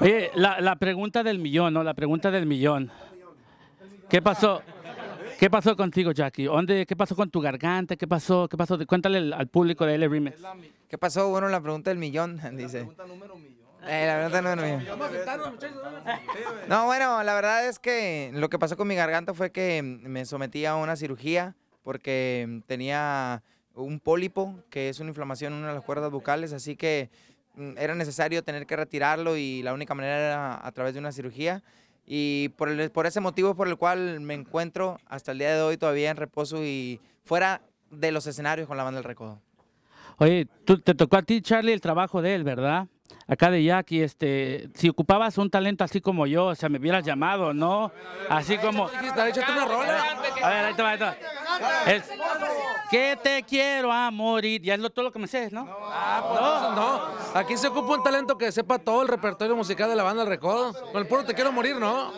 Oye, la, pregunta del millón, ¿no? La pregunta del millón. ¿Qué pasó? ¿Qué pasó contigo, Jackie? ¿Dónde, ¿Qué pasó con tu garganta? ¿Qué pasó? ¿Qué pasó? Cuéntale al, público de L ¿Qué pasó? Bueno, la pregunta del millón, dice. La pregunta número millón. Eh, la pregunta no, millón. no, bueno, la verdad es que lo que pasó con mi garganta fue que me sometí a una cirugía porque tenía un pólipo, que es una inflamación en una de las cuerdas bucales, así que mm, era necesario tener que retirarlo y la única manera era a través de una cirugía. Y por, por ese motivo por el cual me encuentro hasta el día de hoy todavía en reposo y fuera de los escenarios con la banda del recodo. Oye, te tocó a ti, Charlie, el trabajo de él, ¿verdad? Acá de Jackie, este, si ocupabas un talento así como yo, o sea, me hubieras llamado, ¿no? Así como... A ver, ahí te ahí que te quiero a morir. Ya es lo, todo lo que me sé, ¿no? No, ah, pues no. Aquí se ocupa un talento que sepa todo el repertorio musical de la banda El Recodo. Con el puro te quiero morir, ¿no?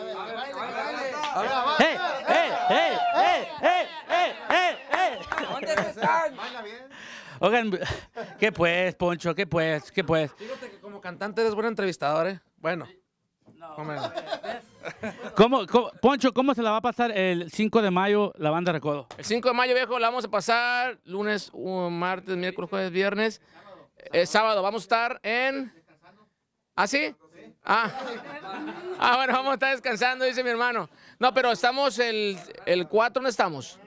¡Eh, eh, eh, eh, eh, eh, eh, Oigan, ¿qué pues, Poncho? ¿Qué pues? ¿Qué pues? Fíjate que como cantante eres buen entrevistador, ¿eh? Bueno. ¿Cómo, Poncho, ¿cómo se la va a pasar el 5 de mayo la banda Recodo? El 5 de mayo, viejo, la vamos a pasar lunes, martes, miércoles, jueves, viernes. El eh, sábado vamos a estar en... ¿Ah, sí? Ah. ah. bueno, vamos a estar descansando, dice mi hermano. No, pero estamos el, el 4, ¿dónde estamos?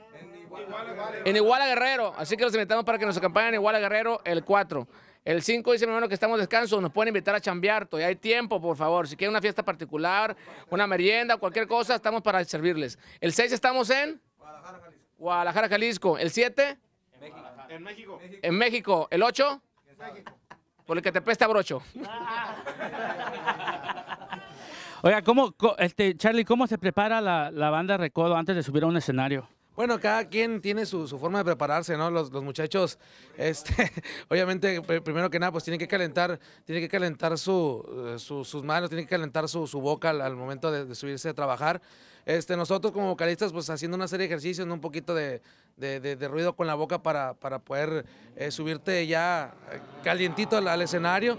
En Iguala Guerrero. Así que los invitamos para que nos acompañen en Iguala Guerrero el 4. El 5 dice, mi hermano, que estamos descansos, descanso, nos pueden invitar a chambear, todavía hay tiempo, por favor. Si quieren una fiesta particular, una merienda, cualquier cosa, estamos para servirles. El 6 estamos en Guadalajara, Jalisco. Guadalajara, Jalisco. El 7 en México. En México. El 8 por el que te pesta brocho. Oiga, ¿cómo, este, Charlie, cómo se prepara la, la banda Recodo antes de subir a un escenario? Bueno, cada quien tiene su, forma de prepararse, ¿no? Los, muchachos, este, obviamente, primero que nada, pues tienen que calentar, tiene que calentar eh, su, sus manos, tienen que calentar su, boca al, momento de, subirse a trabajar. Este, nosotros como vocalistas, pues haciendo una serie de ejercicios, un poquito de, ruido con la boca para, para poder eh, subirte ya eh, calientito al escenario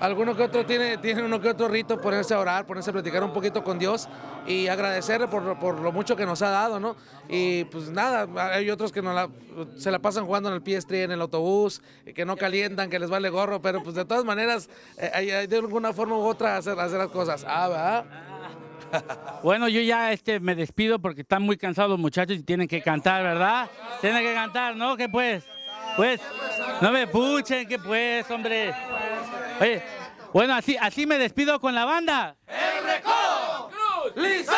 alguno que otro tiene, tiene uno que otro rito, ponerse a orar, ponerse a platicar un poquito con Dios y agradecerle por, lo mucho que nos ha dado, ¿no? Y pues nada, hay otros que no se la pasan jugando en el piestre, en el autobús, que no calientan, que les vale gorro, pero pues de todas maneras, eh, hay, de alguna forma u otra hacer, las cosas. Ah, ¿verdad? Bueno, yo ya este, me despido porque están muy cansados los muchachos y tienen que cantar, ¿verdad? Tienen que cantar, ¿no? ¿Qué pues? Pues... No me puchen, que pues, hombre. Oye, bueno, así, así me despido con la banda. ¡El